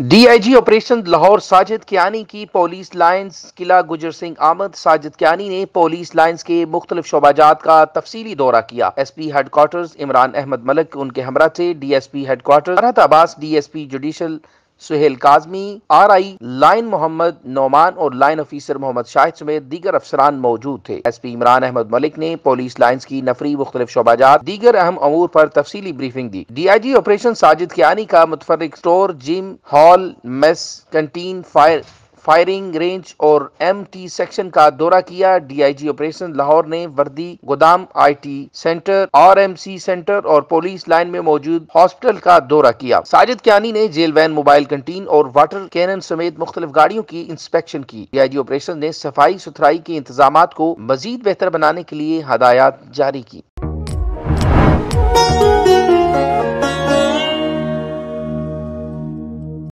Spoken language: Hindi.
डीआईजी ऑपरेशन लाहौर साजिद कियानी की पुलिस लाइन्स किला गुजर सिंह आमद साजिद कियानी ने पुलिस लाइन्स के मुख्तलिफ शोबाजात का तफसीली दौरा किया S P headquarters Imran Ahmad Malik उनके हमरा से D S P headquarter Arhat Abbas D S P judicial Suhail Kazmi R I line Mohammad Nauman और लाइन ऑफिसर मोहम्मद शाहिद समेत दीगर अफसरान मौजूद थे एस पी इमरान अहमद मलिक ने पुलिस लाइन्स की नफरी मुख्तलिफ शोबाजात दीगर अहम अमूर पर तफसीली ब्रीफिंग दी D I G operation Sajid Kiani का मुतफरक store gym hall mess canteen fire firing range और एम टी सेक्शन का दौरा किया डीआईजी ऑपरेशन लाहौर ने वर्दी गोदाम आईटी सेंटर आरएमसी सेंटर और पुलिस लाइन में मौजूद हॉस्पिटल का दौरा किया साजिद क्यानी ने जेल वैन मोबाइल कंटीन और वाटर कैनन समेत मुख्तलिफ गाड़ियों की इंस्पेक्शन की डीआईजी ऑपरेशन ने सफाई सुथराई के इंतजाम को मजीद बेहतर बनाने के लिए हदायत जारी की